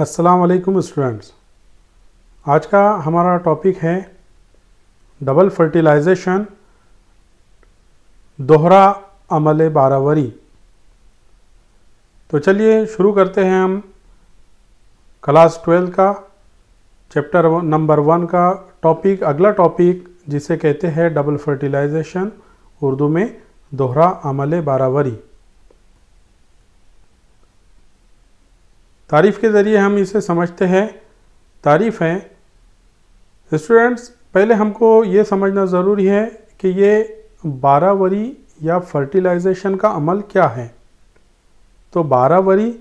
अस्सलाम स्टूडेंट्स आज का हमारा टॉपिक है डबल फर्टिलाइजेशन दोहरा अमल बारावरी तो चलिए शुरू करते हैं हम क्लास ट्वेल्थ का चैप्टर नंबर वन का टॉपिक अगला टॉपिक जिसे कहते हैं डबल फर्टिलाइजेशन उर्दू में दोहरा अमल बारावरी तारीफ़ के ज़रिए हम इसे समझते हैं तारीफ़ है स्टूडेंट्स पहले हमको ये समझना ज़रूरी है कि ये बारावरी या फर्टिलाइजेशन का अमल क्या है तो बारावरी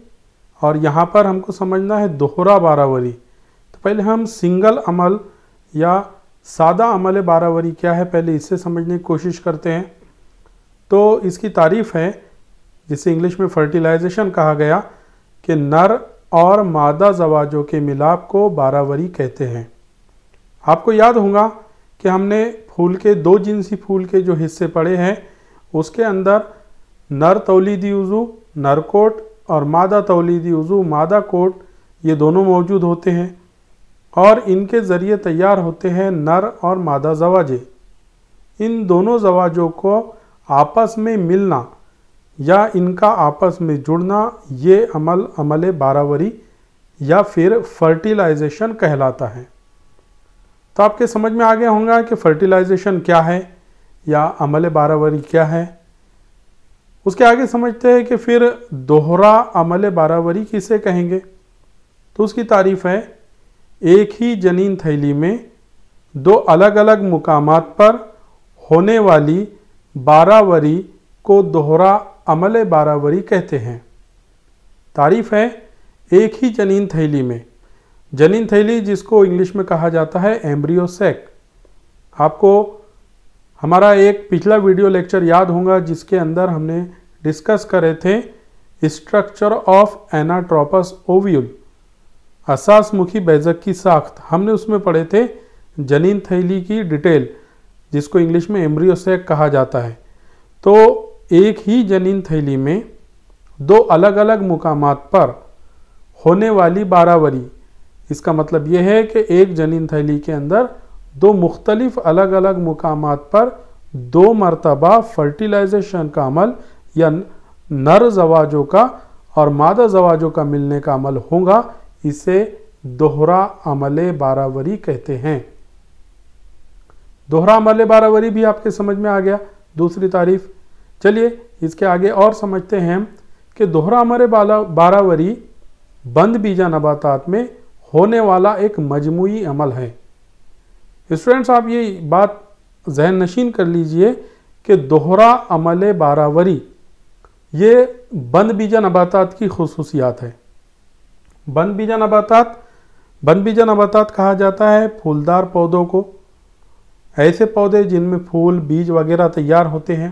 और यहाँ पर हमको समझना है दोहरा बारावरी तो पहले हम सिंगल अमल या सादा अमल बारावरी क्या है पहले इसे समझने की कोशिश करते हैं तो इसकी तारीफ़ है जिसे इंग्लिश में फर्टिलाइजेशन कहा गया कि नर और मादा जवाजों के मिलाप को बारावरी कहते हैं आपको याद होगा कि हमने फूल के दो जिनसी फूल के जो हिस्से पड़े हैं उसके अंदर नर तौलीदी उज़ू नर कोट और मादा तौलीदी उज़ू मादा कोट ये दोनों मौजूद होते हैं और इनके ज़रिए तैयार होते हैं नर और मादा जवाजे इन दोनों जवाजों को आपस में मिलना या इनका आपस में जुड़ना ये अमल अमल बारावरी या फिर फर्टिलाइजेशन कहलाता है तो आपके समझ में आ गया होगा कि फर्टिलाइजेशन क्या है या अमल बारावरी क्या है उसके आगे समझते हैं कि फिर दोहरा अमल बारावरी किसे कहेंगे तो उसकी तारीफ है एक ही जनीन थैली में दो अलग अलग मुकामात पर होने वाली बारावरी को दोहरा अमल बारावरी कहते हैं तारीफ़ है एक ही जनीन थैली में जनीन थैली जिसको इंग्लिश में कहा जाता है एम्ब्रियोसेक आपको हमारा एक पिछला वीडियो लेक्चर याद होगा जिसके अंदर हमने डिस्कस करे थे स्ट्रक्चर ऑफ एनाट्रोपस ओव्यूल असासमुखी बैजक की साख्त हमने उसमें पढ़े थे जनीन थैली की डिटेल जिसको इंग्लिश में एम्ब्रियोसेक कहा जाता है तो एक ही जनीन थैली में दो अलग अलग मुकाम पर होने वाली बारावरी इसका मतलब यह है कि एक जनीन थैली के अंदर दो मुख्तलिफ अलग अलग मुकाम पर दो मरतबा फर्टिलाइजेशन का अमल या नर जवाजों का और मादा जवाजों का मिलने का अमल होगा इसे दोहरा अमल बारावरी कहते हैं दोहरा अमल बारावरी भी आपके समझ में आ गया दूसरी तारीफ़ चलिए इसके आगे और समझते हैं कि दोहरा अमर बारावरी बंद बीजा नबातात में होने वाला एक मजमू अमल है स्टूडेंट्स आप ये बात जहन नशीन कर लीजिए कि दोहरा अमल बारावरी ये बंद बीजा नबातात की खसूसियात है बंद बीजा नबातात बंद बीजा नबातात कहा जाता है फूलदार पौधों को ऐसे पौधे जिनमें फूल बीज वगैरह तैयार होते हैं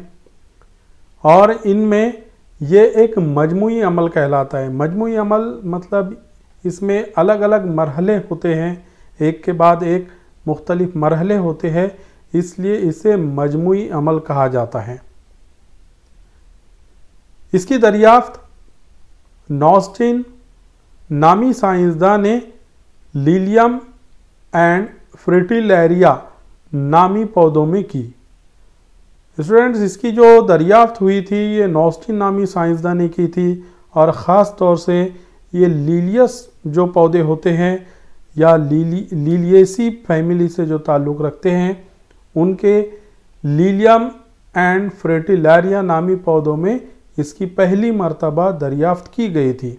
और इनमें ये एक मजमू अमल कहलाता है मजमू अमल मतलब इसमें अलग अलग मरहले होते हैं एक के बाद एक मुख्तलिफ मरहले होते हैं इसलिए इसे मजमू अमल कहा जाता है इसकी दरियाफ्त नॉस्टिन नामी साइंसदां ने लीलियम एंड फ्रिटिलैरिया नामी पौधों में की स्टूडेंट्स तो इसकी जो दरियाफ्त हुई थी ये नोस्टिन नामी साइंसदान ने की थी और ख़ास तौर से ये लीलियस जो पौधे होते हैं या लीली लीलियसी फैमिली से जो ताल्लुक़ रखते हैं उनके लीलियम एंड फ्रेटिलारिया नामी पौधों में इसकी पहली मरतबा दरियाफ्त की गई थी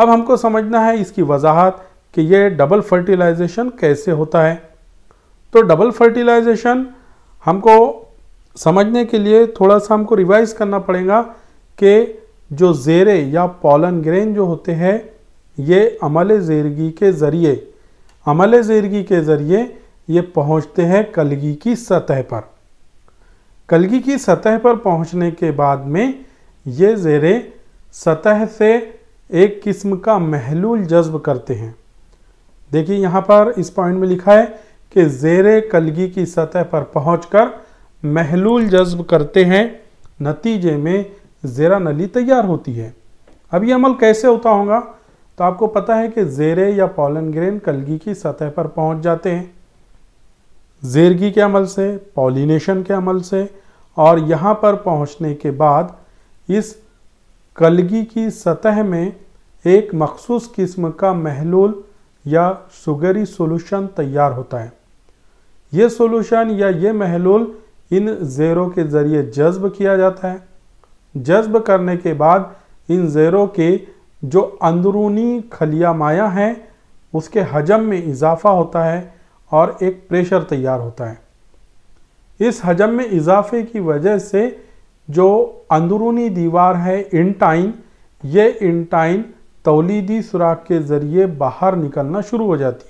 अब हमको समझना है इसकी वजाहत कि यह डबल फर्टिलाइजेशन कैसे होता है तो डबल फर्टिलाइजेशन हमको समझने के लिए थोड़ा सा हमको रिवाइज करना पड़ेगा कि जो ज़ेरे या पॉलन ग्रेन जो होते हैं ये अमल ज़ेरगी के ज़रिए अमल ज़ेरगी के ज़रिए ये पहुंचते हैं कलगी की सतह पर कलगी की सतह पर पहुंचने के बाद में ये ज़ेरे सतह से एक किस्म का महलूल जज्ब करते हैं देखिए यहाँ पर इस पॉइंट में लिखा है कि जेर कलगी की सतह पर पहुंचकर महलूल जज्ब करते हैं नतीजे में ज़ेरा नली तैयार होती है अब यह अमल कैसे होता होगा तो आपको पता है कि ज़ेरे या पॉलन ग्रेन कलगी की सतह पर पहुंच जाते हैं जेरगी के अमल से पॉलिनेशन के अमल से और यहाँ पर पहुँचने के बाद इस कलगी की सतह में एक मखसूस किस्म का महलूल या शुगरी सोलूशन तैयार होता है ये सॉल्यूशन या ये महलूल इन ज़ेरों के ज़रिए जज्ब किया जाता है जज्ब करने के बाद इन ज़ेरों के जो अंदरूनी खलिया माया हैं उसके हजम में इजाफा होता है और एक प्रेशर तैयार होता है इस हजम में इजाफे की वजह से जो अंदरूनी दीवार है इंटाइन ये इंटाइन तोलीदी सुराख के ज़रिए बाहर निकलना शुरू हो जाती है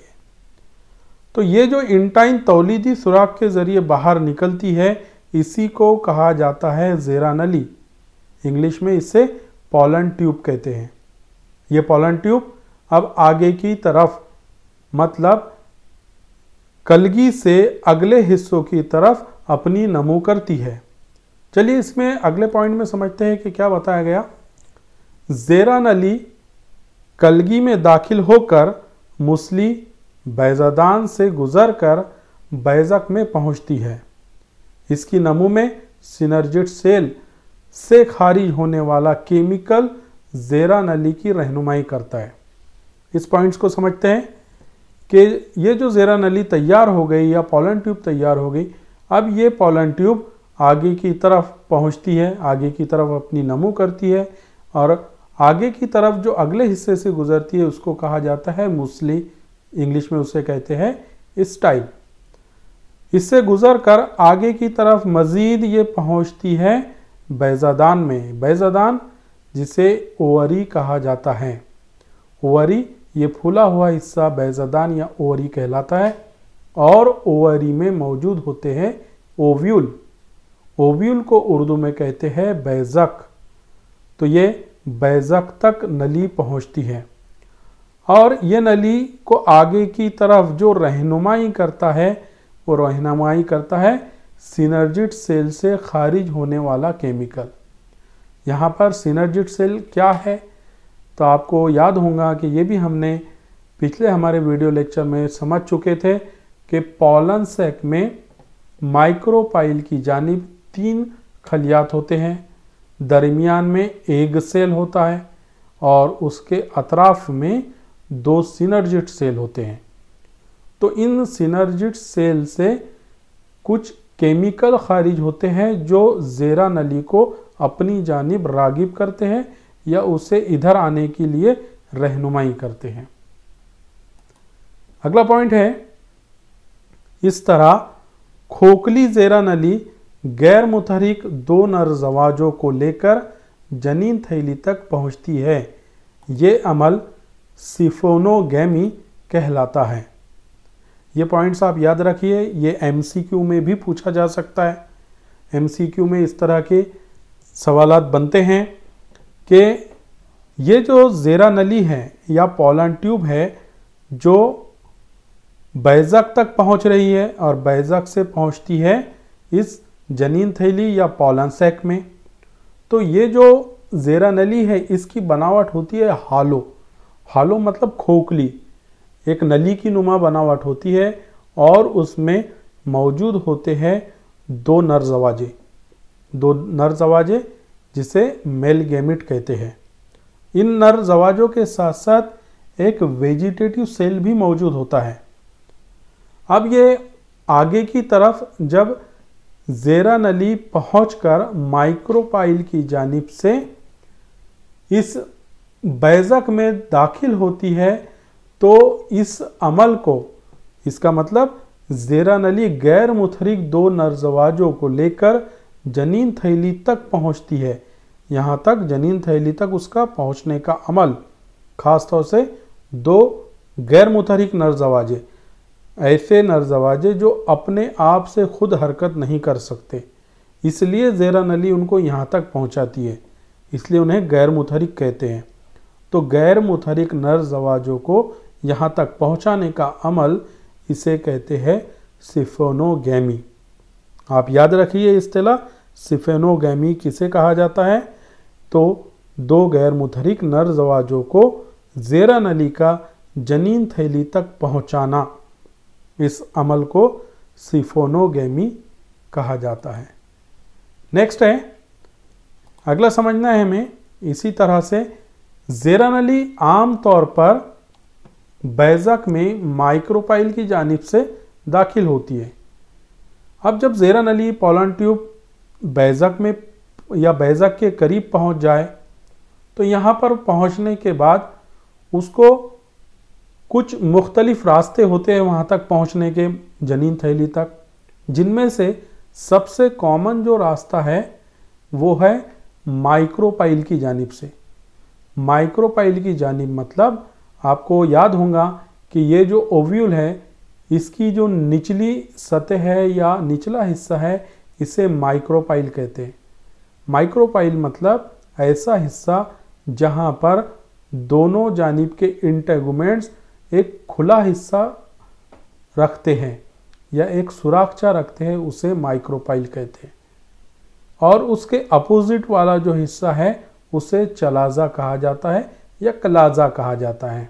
तो ये जो इंटाइन तौलीदी सुराख के ज़रिए बाहर निकलती है इसी को कहा जाता है जेरा नली इंग्लिश में इसे पॉलन ट्यूब कहते हैं ये पॉलन ट्यूब अब आगे की तरफ मतलब कलगी से अगले हिस्सों की तरफ अपनी नमू करती है चलिए इसमें अगले पॉइंट में समझते हैं कि क्या बताया गया जेरा नली कलगी में दाखिल होकर मुसली बैजादान से गुजरकर बैजक में पहुंचती है इसकी नमू में सिनर्जिट सेल से खारिज होने वाला केमिकल जेरा नली की रहनुमाई करता है इस पॉइंट्स को समझते हैं कि ये जो जेरा नली तैयार हो गई या पॉलन ट्यूब तैयार हो गई अब ये पॉलन ट्यूब आगे की तरफ पहुंचती है आगे की तरफ अपनी नमू करती है और आगे की तरफ जो अगले हिस्से से गुजरती है उसको कहा जाता है मुसली इंग्लिश में उसे कहते हैं स्टाइल इससे गुजर कर आगे की तरफ मज़ीद ये पहुंचती है बैज़ादान में बैज़ादान जिसे ओवरी कहा जाता है ओवरी ये फूला हुआ हिस्सा बैज़ादान या ओवरी कहलाता है और ओवरी में मौजूद होते हैं ओव्यूल ओव्यूल को उर्दू में कहते हैं बैज़क तो ये बैज़क तक नली पहुंचती है और ये नली को आगे की तरफ जो रहनुमाई करता है वो रहनुमाई करता है सिनर्जिट सेल से खारिज होने वाला केमिकल यहाँ पर सिनर्जिट सेल क्या है तो आपको याद होगा कि ये भी हमने पिछले हमारे वीडियो लेक्चर में समझ चुके थे कि पॉलन सेक में माइक्रोपाइल की जानब तीन खलियात होते हैं दरमियान में एग सेल होता है और उसके अतराफ में दो सिनर्जिट सेल होते हैं तो इन सिनर्जिट सेल से कुछ केमिकल खारिज होते हैं जो जेरा नली को अपनी जानब रागिब करते हैं या उसे इधर आने के लिए रहनुमाई करते हैं अगला पॉइंट है इस तरह खोखली जेरा नली गैर मुतहरिक दो नर जवाजों को लेकर जनीन थैली तक पहुंचती है ये अमल सिफोनोगेमी कहलाता है ये पॉइंट्स आप याद रखिए ये एम में भी पूछा जा सकता है एम में इस तरह के सवाल बनते हैं कि ये जो जेरा नली है या पोलन ट्यूब है जो बैजक तक पहुंच रही है और बैजक से पहुंचती है इस जनीन थैली या पोलन सेक में तो ये जो जेरा नली है इसकी बनावट होती है हालो फालो मतलब खोखली एक नली की नुमा बनावट होती है और उसमें मौजूद होते हैं दो नर जवाजे दो नर जवाजे जिसे मेल गेमिट कहते हैं इन नर जवाजों के साथ साथ एक वेजिटेटिव सेल भी मौजूद होता है अब ये आगे की तरफ जब जेरा नली पहुंचकर माइक्रोपाइल की जानिब से इस बैज़क में दाखिल होती है तो इस अमल को इसका मतलब जेरा नली गैर मुथरिक दो नर्जवाजों को लेकर जनीन थैली तक पहुंचती है यहाँ तक जनीन थैली तक उसका पहुंचने का अमल ख़ास तौर से दो गैर मुतहरिक नरजवाजे ऐसे नरजवाजे जो अपने आप से खुद हरकत नहीं कर सकते इसलिए जेरा नली उनको यहाँ तक पहुँचाती है इसलिए उन्हें गैर मुतहरिक कहते हैं तो गैर मुतहरक नर जवाजों को यहाँ तक पहुँचाने का अमल इसे कहते हैं सिफोनोगैमी आप याद रखिए इस्तला सिफेनोगैमी किसे कहा जाता है तो दो गैर मुतहरक नर जवाजों को जेरा नली का जनीन थैली तक पहुँचाना इस अमल को सिफोनोगैमी कहा जाता है नेक्स्ट है अगला समझना है हमें इसी तरह से अली आम तौर पर बैजक में माइक्रोपाइल की जानब से दाखिल होती है अब जब जेरन अली पोलन ट्यूब बैजक में या बैजक के करीब पहुंच जाए तो यहाँ पर पहुंचने के बाद उसको कुछ मुख्तलिफ रास्ते होते हैं वहाँ तक पहुँचने के जनीन थैली तक जिनमें से सबसे कॉमन जो रास्ता है वो है माइक्रोपाइल की जानब से माइक्रोपाइल की जानब मतलब आपको याद होगा कि ये जो ओव्यूल है इसकी जो निचली सतह है या निचला हिस्सा है इसे माइक्रोपाइल कहते हैं माइक्रोपाइल मतलब ऐसा हिस्सा जहाँ पर दोनों जानब के इंटेगुमेंट्स एक खुला हिस्सा रखते हैं या एक सुराखचा रखते हैं उसे माइक्रोपाइल कहते हैं और उसके अपोजिट वाला जो हिस्सा है उसे चलाजा कहा जाता है या कलाजा कहा जाता है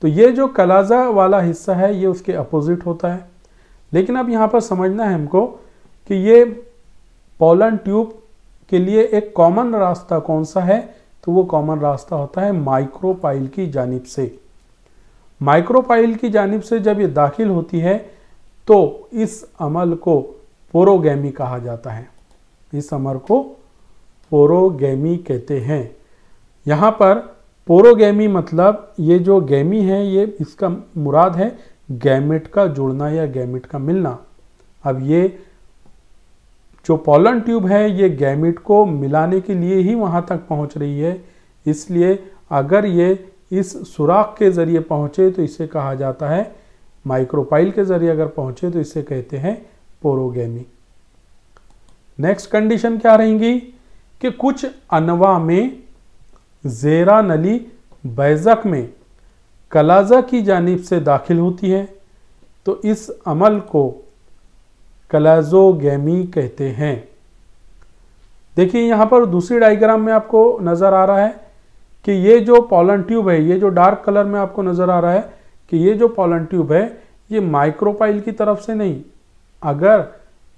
तो ये जो कलाजा वाला हिस्सा है ये उसके अपोजिट होता है लेकिन अब यहाँ पर समझना है हमको कि ये पोलन ट्यूब के लिए एक कॉमन रास्ता कौन सा है तो वो कॉमन रास्ता होता है माइक्रोपाइल की जानब से माइक्रोपाइल की जानब से जब ये दाखिल होती है तो इस अमल को पोरोगैमी कहा जाता है इस अमल को पोरोगेमी कहते हैं यहाँ पर पोरोगेमी मतलब ये जो गैमी है ये इसका मुराद है गैमेट का जुड़ना या गैमेट का मिलना अब ये जो पॉलन ट्यूब है ये गैमेट को मिलाने के लिए ही वहाँ तक पहुँच रही है इसलिए अगर ये इस सुराख के ज़रिए पहुँचे तो इसे कहा जाता है माइक्रोपाइल के ज़रिए अगर पहुँचे तो इसे कहते हैं पोरोगेमी नेक्स्ट कंडीशन क्या रहेंगी कि कुछ अनवा में जेरा नली बैजक में कलाजा की जानिब से दाखिल होती है तो इस अमल को कलाजोगेमी कहते हैं देखिए यहाँ पर दूसरी डायग्राम में आपको नज़र आ रहा है कि ये जो पॉलन ट्यूब है ये जो डार्क कलर में आपको नज़र आ रहा है कि ये जो पॉलन ट्यूब है ये माइक्रोपाइल की तरफ से नहीं अगर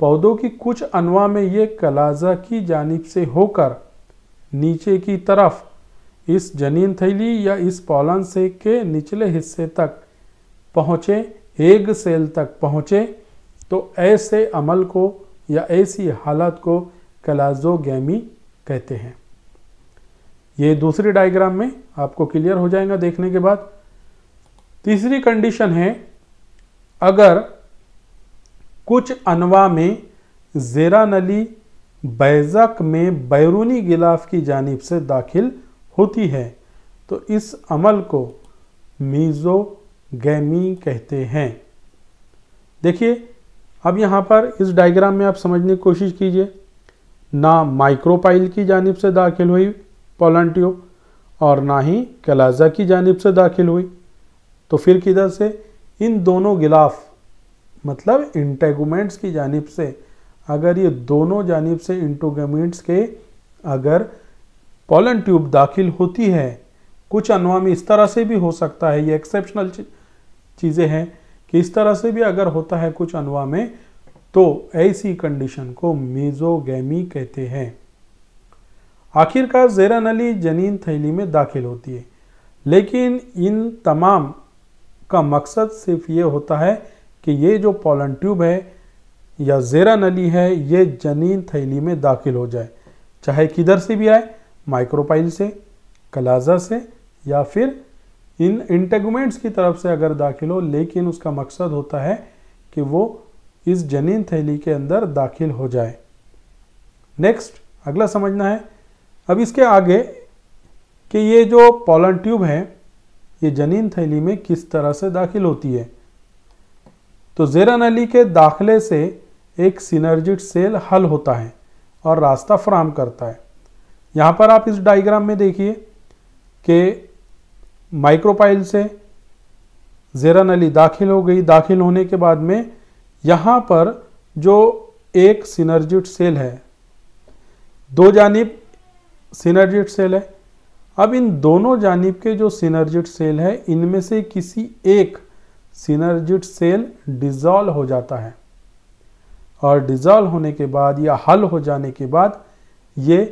पौधों की कुछ अनवा में ये कलाजा की जानब से होकर नीचे की तरफ इस जनीन थैली या इस पॉलन से के निचले हिस्से तक पहुँचे एग सेल तक पहुँचे तो ऐसे अमल को या ऐसी हालत को कलाजोगैमी कहते हैं ये दूसरी डायग्राम में आपको क्लियर हो जाएगा देखने के बाद तीसरी कंडीशन है अगर कुछ अनवा में जेरा नली बैज़क में बैरूनी गिलाफ की जानब से दाखिल होती है तो इस अमल को मीज़ो गैमी कहते हैं देखिए अब यहाँ पर इस डायग्राम में आप समझने की कोशिश कीजिए ना माइक्रोपाइल की जानब से दाखिल हुई पॉलंटियो और ना ही कलाजा की जानब से दाखिल हुई तो फिर किधर से इन दोनों गिलाफ मतलब इंटेगूमेंट्स की जानब से अगर ये दोनों जानब से इंटोगमेंट्स के अगर पोलन ट्यूब दाखिल होती है कुछ अनवा में इस तरह से भी हो सकता है ये एक्सेप्शनल चीज़ें हैं कि इस तरह से भी अगर होता है कुछ अनवा में तो ऐसी कंडीशन को मेजोगेमी कहते हैं आखिरकार जेरा नली जनीन थैली में दाखिल होती है लेकिन इन तमाम का मकसद सिर्फ ये होता है कि ये जो पोलन ट्यूब है या ज़ेरा नली है ये जनीन थैली में दाखिल हो जाए चाहे किधर से भी आए माइक्रोपाइल से कलाजा से या फिर इन इंटेगमेंट्स की तरफ से अगर दाखिल हो लेकिन उसका मकसद होता है कि वो इस जनीन थैली के अंदर दाखिल हो जाए नेक्स्ट अगला समझना है अब इसके आगे कि ये जो पॉलन ट्यूब है ये जनीन थैली में किस तरह से दाखिल होती है तो जेरा नली के दाखले से एक सिनर्जिट सेल हल होता है और रास्ता फ्राहम करता है यहाँ पर आप इस डायग्राम में देखिए कि माइक्रोपाइल से जेरा नली दाखिल हो गई दाखिल होने के बाद में यहाँ पर जो एक सिनर्जिट सेल है दो जानब सिनर्जिट सेल है अब इन दोनों जानब के जो सिनर्जिट सेल है इनमें से किसी एक सिनर्जिट सेल डिज़ॉल्व हो जाता है और डिज़ॉल्व होने के बाद या हल हो जाने के बाद ये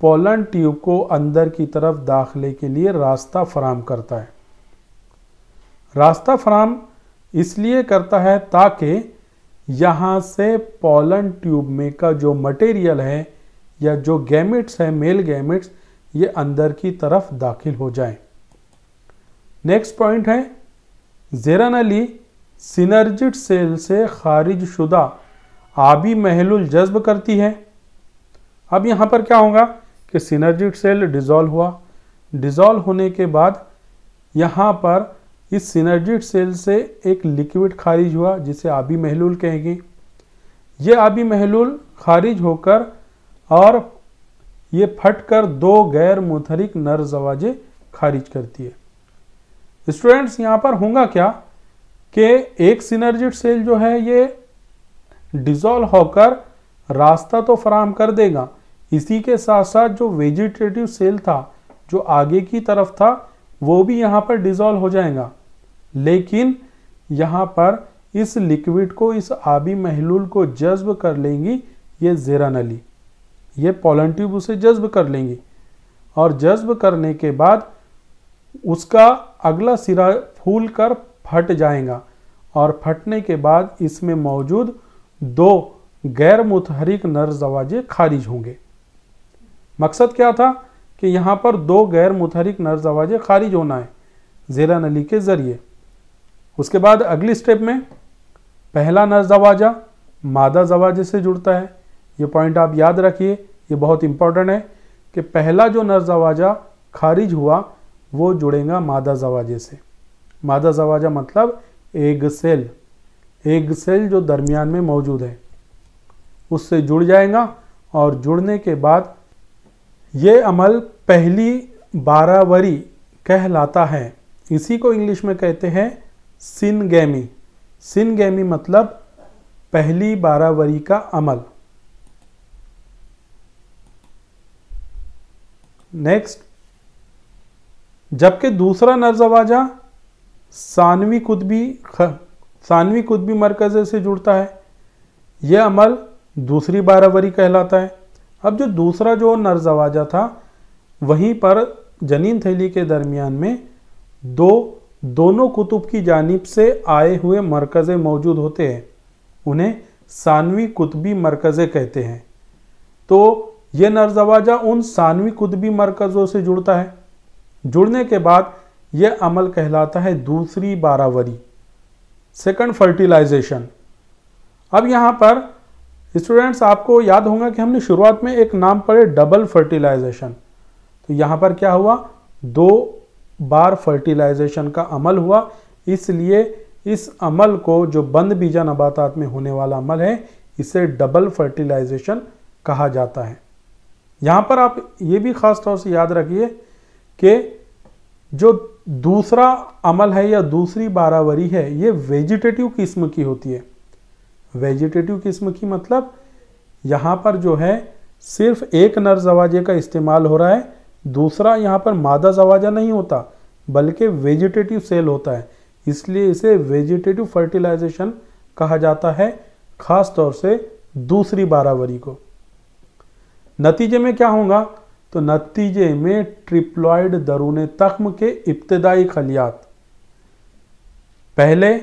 पोलन ट्यूब को अंदर की तरफ दाखिले के लिए रास्ता फराम करता है रास्ता फराम इसलिए करता है ताकि यहाँ से पोलन ट्यूब में का जो मटेरियल है या जो गैमेट्स है मेल गैमेट्स ये अंदर की तरफ दाखिल हो जाए नेक्स्ट पॉइंट है जेरन अली सिनर्जिट सेल से खारिज शुदा आबी महलुल जज्ब करती है अब यहाँ पर क्या होगा कि सिनर्जिट सेल डिज़ोल्व हुआ डिज़ोल्व होने के बाद यहाँ पर इस सिनर्जिट सेल से एक लिक्विड खारिज हुआ जिसे आबी महलुल कहेंगे ये आबी महलुल खारिज होकर और ये फटकर दो गैर मुतहरिक नर जवाजे खारिज करती है स्टूडेंट्स यहाँ पर होगा क्या कि एक सिनर्जिट सेल जो है ये डिजोल्व होकर रास्ता तो फराम कर देगा इसी के साथ साथ जो वेजिटेटिव सेल था जो आगे की तरफ था वो भी यहाँ पर डिजोल्व हो जाएगा लेकिन यहाँ पर इस लिक्विड को इस आबी महलूल को जज्ब कर लेंगी ये जेरा नली ये पॉलन ट्यूब उसे जज्ब कर लेंगी और जज्ब करने के बाद उसका अगला सिरा फूल कर फट जाएगा और फटने के बाद इसमें मौजूद दो गैर मुतहरिक नर्जवाजे खारिज होंगे मकसद क्या था कि यहाँ पर दो गैर मुतहरिक नर्जवाजे खारिज होना है ज़ेरा नली के ज़रिए उसके बाद अगली स्टेप में पहला जवाजा मादा जवाजे से जुड़ता है ये पॉइंट आप याद रखिए ये बहुत इंपॉर्टेंट है कि पहला जो नर्जवाजा खारिज हुआ वो जुड़ेगा मादा जवाजे से मादा जवाजा मतलब एग सेल एग सेल जो दरमियान में मौजूद है उससे जुड़ जाएगा और जुड़ने के बाद ये अमल पहली बारावरी कहलाता है इसी को इंग्लिश में कहते हैं सिनगेमी सिनगैमी मतलब पहली बारावरी का अमल नेक्स्ट जबकि दूसरा नरजवाजा सानवी कुतबी सानवी कुतबी मरकज़ से जुड़ता है यह अमल दूसरी बारावरी कहलाता है अब जो दूसरा जो नरजवाजा था वहीं पर जनीन थैली के दरमियान में दो दोनों कुतुब की जानिब से आए हुए मरकज़े मौजूद होते हैं उन्हें सानवी कुतबी मरकज़े कहते हैं तो नर्ज नरजवाजा उन सानवी कुतबी मरकज़ों से जुड़ता है जुड़ने के बाद यह अमल कहलाता है दूसरी बारावरी सेकंड फर्टिलाइजेशन अब यहाँ पर स्टूडेंट्स आपको याद होगा कि हमने शुरुआत में एक नाम पढ़े डबल फर्टिलाइजेशन तो यहाँ पर क्या हुआ दो बार फर्टिलाइजेशन का अमल हुआ इसलिए इस अमल को जो बंद बीजा नबातात में होने वाला अमल है इसे डबल फर्टिलाइजेशन कहा जाता है यहाँ पर आप ये भी ख़ास तौर से याद रखिए कि जो दूसरा अमल है या दूसरी बारावरी है ये वेजिटेटिव किस्म की होती है वेजिटेटिव किस्म की मतलब यहाँ पर जो है सिर्फ एक नर जवाजे का इस्तेमाल हो रहा है दूसरा यहाँ पर मादा जवाजा नहीं होता बल्कि वेजिटेटिव सेल होता है इसलिए इसे वेजिटेटिव फर्टिलाइजेशन कहा जाता है ख़ास तौर से दूसरी बारावरी को नतीजे में क्या होगा तो नतीजे में ट्रिप्लॉयड दरून तख्म के इब्तदाई खलियात पहले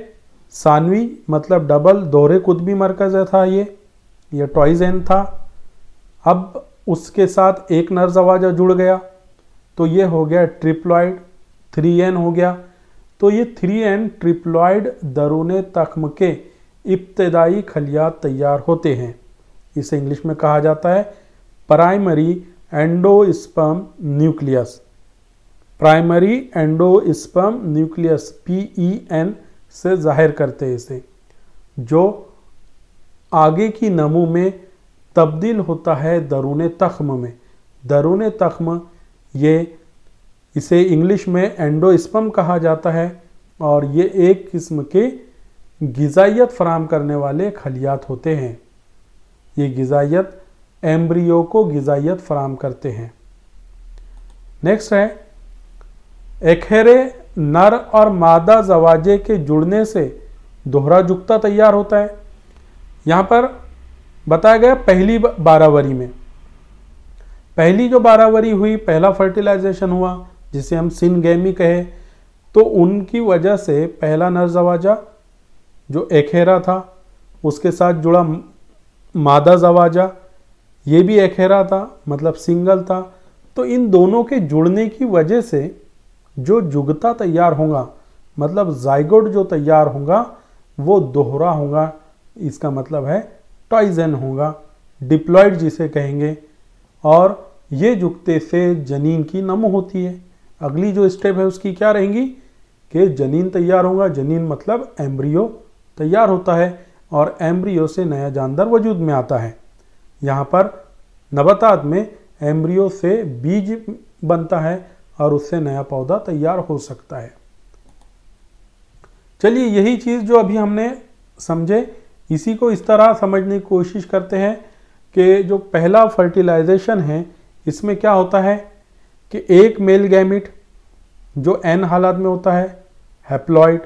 सानवी मतलब डबल दोहरे कुतबी मरकज़ था ये ये टॉयजेन था अब उसके साथ एक नर जवाजा जुड़ गया तो ये हो गया ट्रिप्लॉयड थ्री एन हो गया तो ये थ्री एन ट्रिप्लॉयड दरून तख्म के इब्तदाई खलियात तैयार होते हैं इसे इंग्लिश में कहा जाता है primary endosperm nucleus primary endosperm nucleus P E N से जाहिर करते इसे जो आगे की नमू में तब्दील होता है दरून तख्म में दरून तख्म ये इसे इंग्लिश में एंडोस्पम कहा जाता है और ये एक किस्म के गज़ाइत फराम करने वाले खलियात होते हैं ये गज़ाइत एम्ब्रियो को गजाइत फराम करते हैं नेक्स्ट है एखेरे नर और मादा जवाजे के जुड़ने से दोहरा जुकता तैयार होता है यहाँ पर बताया गया पहली बारावरी में पहली जो बारावरी हुई पहला फर्टिलाइजेशन हुआ जिसे हम सिनगेमी कहे तो उनकी वजह से पहला नर जवाजा जो एखेरा था उसके साथ जुड़ा मादा जवाजा ये भी अखेरा था मतलब सिंगल था तो इन दोनों के जुड़ने की वजह से जो जुगता तैयार होगा मतलब जाइगोड जो तैयार होगा वो दोहरा होगा इसका मतलब है टॉइजन होगा डिप्लॉयड जिसे कहेंगे और ये जुगते से जनीन की नम होती है अगली जो स्टेप है उसकी क्या रहेंगी कि जनीन तैयार होगा जनीन मतलब एम्ब्रियो तैयार होता है और एम्ब्रियो से नया जानदार वजूद में आता है यहाँ पर नबतात में एम्ब्रियो से बीज बनता है और उससे नया पौधा तैयार हो सकता है चलिए यही चीज़ जो अभी हमने समझे इसी को इस तरह समझने की कोशिश करते हैं कि जो पहला फर्टिलाइजेशन है इसमें क्या होता है कि एक मेल गैमिट जो एन हालात में होता है हैप्लॉइड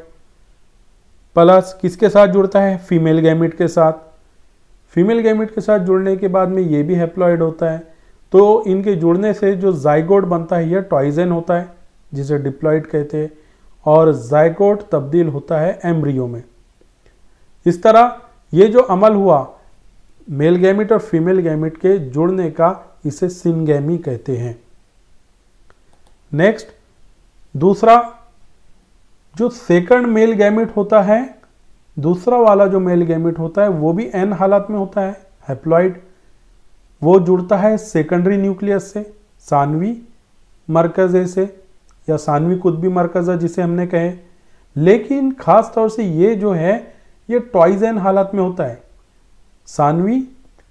प्लस किसके साथ जुड़ता है फीमेल गैमिट के साथ फीमेल गैमेट के साथ जुड़ने के बाद में ये भी हैप्लॉयड होता है तो इनके जुड़ने से जो जाइगोड बनता है यह टॉइजन होता है जिसे डिप्लॉइड कहते हैं और जाइगोड तब्दील होता है एम्ब्रियो में इस तरह ये जो अमल हुआ मेल गैमिट और फीमेल गैमिट के जुड़ने का इसे सिनगैमी कहते हैं नेक्स्ट दूसरा जो सेकंड मेल गैमिट होता है दूसरा वाला जो मेल गैमिट होता है वो भी एन हालात में होता है हेप्लॉइड वो जुड़ता है सेकेंडरी न्यूक्लियस से सानवी मरकज़े से या सानवी मरकज मरकज़ा जिसे हमने कहे लेकिन ख़ास तौर से ये जो है ये टॉइज एन हालात में होता है सानवी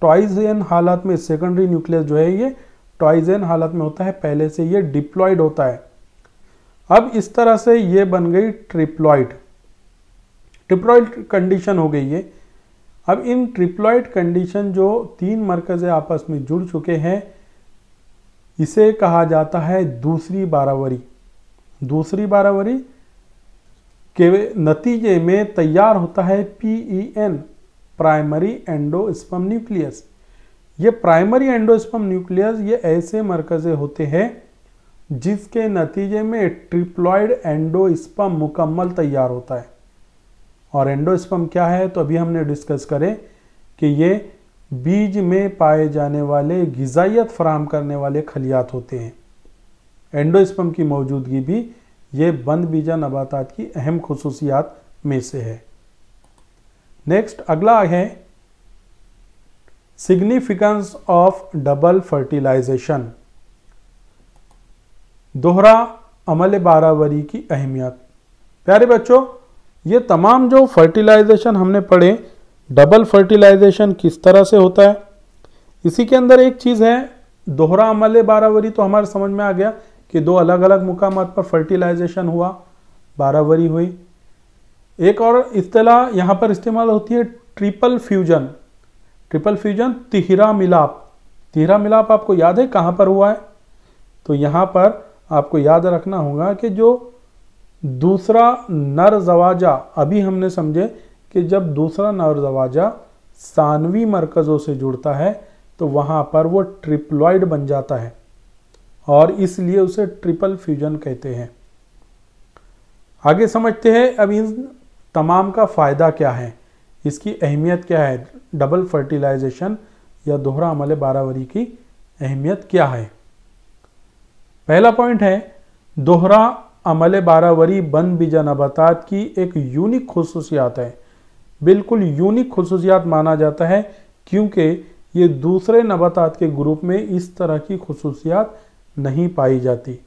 टॉइज एन हालात में सेकेंडरी न्यूक्लियस जो है ये टॉइज एन हालात में होता है पहले से ये डिप्लॉयड होता है अब इस तरह से ये बन गई ट्रिप्लॉइड ट्रिप्लॉइड कंडीशन हो गई है अब इन ट्रिप्लॉइड कंडीशन जो तीन मरकज़ आपस में जुड़ चुके हैं इसे कहा जाता है दूसरी बारावरी दूसरी बारावरी के नतीजे में तैयार होता है P E N primary endosperm nucleus ये प्राइमरी एंडोस्पम न्यूक्लियस ये ऐसे मरकज़े होते हैं जिसके नतीजे में ट्रिप्लॉइड एंडोस्पम मुकम्मल तैयार होता है और एंडोस्पम क्या है तो अभी हमने डिस्कस करें कि ये बीज में पाए जाने वाले गजाइत फ्राहम करने वाले खलियात होते हैं एंडोस्पम की मौजूदगी भी ये बंद बीजा नबातात की अहम खसूसियात में से है नेक्स्ट अगला है सिग्निफिकेंस ऑफ डबल फर्टिलाइजेशन दोहरा अमल बारावरी की अहमियत प्यारे बच्चों ये तमाम जो फर्टिलाइजेशन हमने पढ़े डबल फर्टिलाइजेशन किस तरह से होता है इसी के अंदर एक चीज़ है दोहरा अमल बारावरी तो हमारे समझ में आ गया कि दो अलग अलग मुकाम पर फर्टिलाइजेशन हुआ बारावरी हुई एक और इतला यहाँ पर इस्तेमाल होती है ट्रिपल फ्यूजन ट्रिपल फ्यूजन तिहरा मिलाप तिहरा मिलाप आपको याद है कहाँ पर हुआ है तो यहाँ पर आपको याद रखना होगा कि जो दूसरा नर जवाजा अभी हमने समझे कि जब दूसरा नर जवाजा सानवी मरकज़ों से जुड़ता है तो वहाँ पर वो ट्रिप्लॉइड बन जाता है और इसलिए उसे ट्रिपल फ्यूजन कहते हैं आगे समझते हैं अब इन तमाम का फ़ायदा क्या है इसकी अहमियत क्या है डबल फर्टिलाइजेशन या दोहरा अमल बारावरी की अहमियत क्या है पहला पॉइंट है दोहरा अमल बारावरी बंद बीजा नबातात की एक यूनिक खसूसियात है बिल्कुल यूनिक खसूसियात माना जाता है क्योंकि ये दूसरे नबातात के ग्रुप में इस तरह की खसूसियात नहीं पाई जाती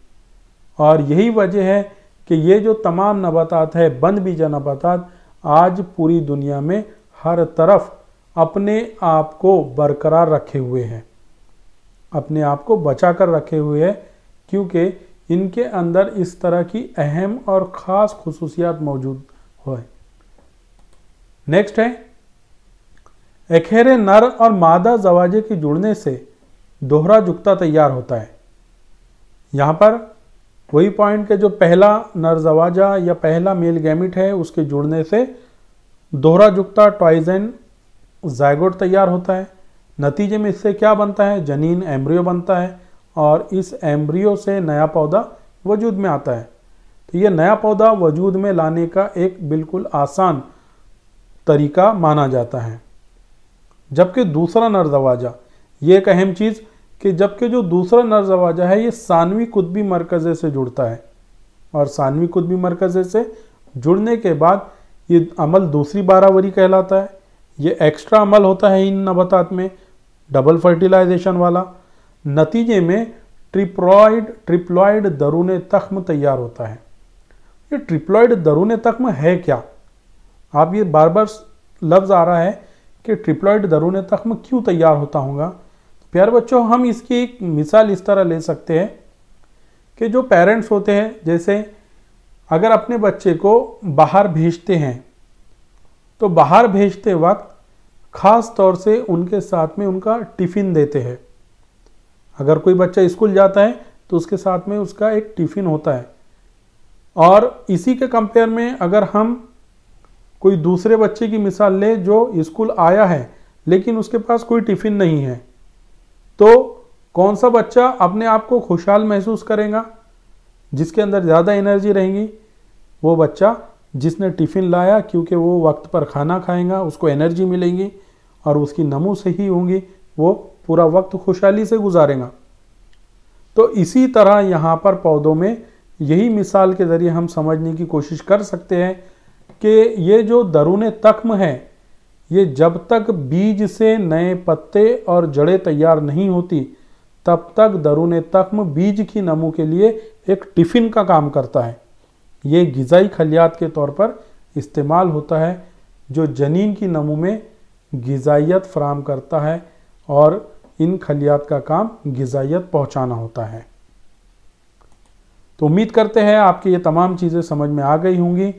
और यही वजह है कि ये जो तमाम नबातात है बंद बीजा नबातात आज पूरी दुनिया में हर तरफ अपने आप को बरकरार रखे हुए हैं अपने आप को बचा कर रखे हुए हैं क्योंकि इनके अंदर इस तरह की अहम और ख़ास खसूसियात मौजूद हो नेक्स्ट है अखेरे नर और मादा जवाजे के जुड़ने से दोहरा जुकता तैयार होता है यहां पर वही पॉइंट के जो पहला नर जवाजा या पहला मेल गैमिट है उसके जुड़ने से दोहरा जुकता टॉयजेन जायगोट तैयार होता है नतीजे में इससे क्या बनता है जनीन एम्ब्रियो बनता है और इस एम्ब्रियो से नया पौधा वजूद में आता है तो ये नया पौधा वजूद में लाने का एक बिल्कुल आसान तरीका माना जाता है जबकि दूसरा दरवाजा ये एक अहम चीज़ कि जबकि जो दूसरा नर्जवाजा है ये सानवी कुतबी मरकज़े से जुड़ता है और सानवी कुतबी मरकज़े से जुड़ने के बाद ये अमल दूसरी बारावरी कहलाता है ये एक्स्ट्रा अमल होता है इन नबतात में डबल फर्टिलाइजेशन वाला नतीजे में ट्रिप्लॉइड ट्रिप्लॉयड दरून तख्म तैयार होता है ये ट्रिप्लॉयड दरून तख्म है क्या आप ये बार बार लफ्ज़ आ रहा है कि ट्रिप्लॉयड दरून तख्म क्यों तैयार होता होगा प्यार बच्चों हम इसकी एक मिसाल इस तरह ले सकते हैं कि जो पेरेंट्स होते हैं जैसे अगर अपने बच्चे को बाहर भेजते हैं तो बाहर भेजते वक्त ख़ास तौर से उनके साथ में उनका टिफ़िन देते हैं अगर कोई बच्चा स्कूल जाता है तो उसके साथ में उसका एक टिफ़िन होता है और इसी के कंपेयर में अगर हम कोई दूसरे बच्चे की मिसाल लें जो स्कूल आया है लेकिन उसके पास कोई टिफ़िन नहीं है तो कौन सा बच्चा अपने आप को खुशहाल महसूस करेगा जिसके अंदर ज़्यादा एनर्जी रहेगी वो बच्चा जिसने टिफ़िन लाया क्योंकि वो वक्त पर खाना खाएगा उसको एनर्जी मिलेगी और उसकी नमो सही होंगी वो पूरा वक्त खुशहाली से गुजारेगा तो इसी तरह यहाँ पर पौधों में यही मिसाल के ज़रिए हम समझने की कोशिश कर सकते हैं कि ये जो दरून तख्म है ये जब तक बीज से नए पत्ते और जड़ें तैयार नहीं होती तब तक दरून तख्म बीज की नमू के लिए एक टिफ़िन का काम करता है ये गज़ाई खलियात के तौर पर इस्तेमाल होता है जो जनीन की नमू में गज़ाइत फ्राहम करता है और इन खलियात का काम गजाइत पहुंचाना होता है तो उम्मीद करते हैं आपकी ये तमाम चीज़ें समझ में आ गई होंगी